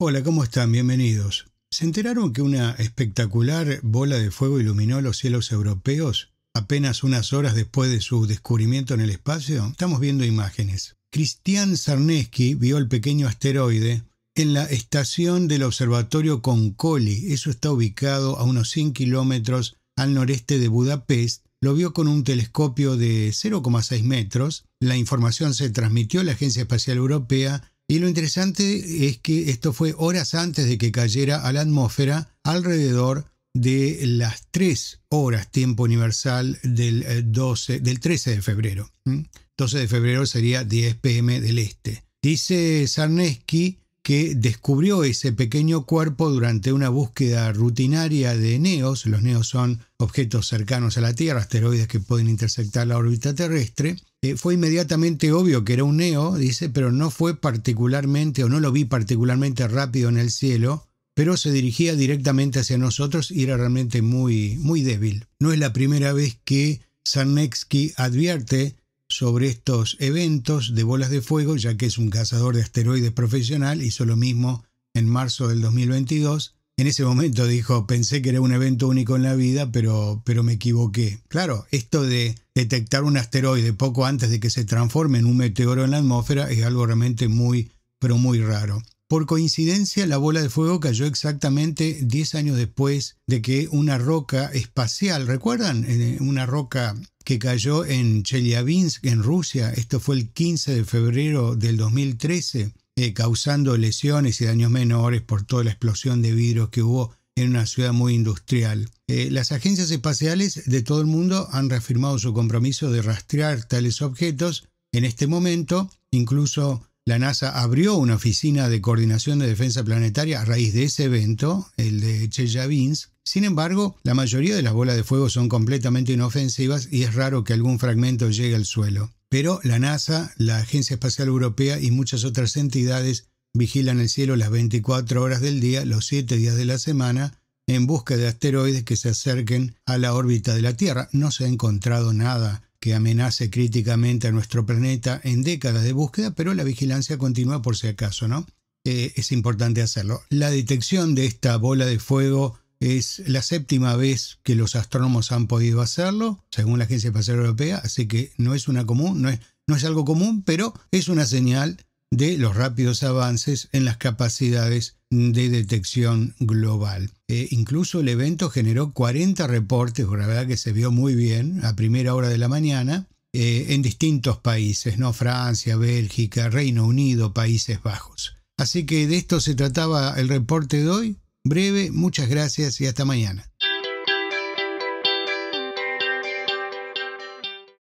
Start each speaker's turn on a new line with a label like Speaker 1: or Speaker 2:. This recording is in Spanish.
Speaker 1: Hola, ¿cómo están? Bienvenidos. ¿Se enteraron que una espectacular bola de fuego iluminó los cielos europeos apenas unas horas después de su descubrimiento en el espacio? Estamos viendo imágenes. Christian Sarneski vio el pequeño asteroide en la estación del observatorio Concoli. Eso está ubicado a unos 100 kilómetros al noreste de Budapest. Lo vio con un telescopio de 0,6 metros. La información se transmitió a la Agencia Espacial Europea y lo interesante es que esto fue horas antes de que cayera a la atmósfera alrededor de las 3 horas tiempo universal del, 12, eh, del 13 de febrero. 12 de febrero sería 10 pm del este. Dice Sarnesky que descubrió ese pequeño cuerpo durante una búsqueda rutinaria de neos. Los neos son objetos cercanos a la Tierra, asteroides que pueden intersectar la órbita terrestre. Eh, fue inmediatamente obvio que era un neo, dice, pero no fue particularmente o no lo vi particularmente rápido en el cielo pero se dirigía directamente hacia nosotros y era realmente muy, muy débil. No es la primera vez que Sarnecki advierte sobre estos eventos de bolas de fuego, ya que es un cazador de asteroides profesional, hizo lo mismo en marzo del 2022. En ese momento dijo, pensé que era un evento único en la vida, pero, pero me equivoqué. Claro, esto de detectar un asteroide poco antes de que se transforme en un meteoro en la atmósfera es algo realmente muy, pero muy raro. Por coincidencia, la bola de fuego cayó exactamente 10 años después de que una roca espacial, ¿recuerdan? Eh, una roca que cayó en Chelyabinsk, en Rusia. Esto fue el 15 de febrero del 2013, eh, causando lesiones y daños menores por toda la explosión de vidrios que hubo en una ciudad muy industrial. Eh, las agencias espaciales de todo el mundo han reafirmado su compromiso de rastrear tales objetos en este momento, incluso la NASA abrió una oficina de coordinación de defensa planetaria a raíz de ese evento, el de Chelyabinsk. Sin embargo, la mayoría de las bolas de fuego son completamente inofensivas y es raro que algún fragmento llegue al suelo. Pero la NASA, la Agencia Espacial Europea y muchas otras entidades vigilan el cielo las 24 horas del día, los 7 días de la semana, en busca de asteroides que se acerquen a la órbita de la Tierra. No se ha encontrado nada que amenace críticamente a nuestro planeta en décadas de búsqueda, pero la vigilancia continúa por si acaso, ¿no? Eh, es importante hacerlo. La detección de esta bola de fuego es la séptima vez que los astrónomos han podido hacerlo, según la Agencia Espacial Europea, así que no es una común, no es, no es algo común, pero es una señal de los rápidos avances en las capacidades de detección global. Eh, incluso el evento generó 40 reportes, la verdad que se vio muy bien a primera hora de la mañana, eh, en distintos países, ¿no? Francia, Bélgica, Reino Unido, Países Bajos. Así que de esto se trataba el reporte de hoy. Breve, muchas gracias y hasta mañana.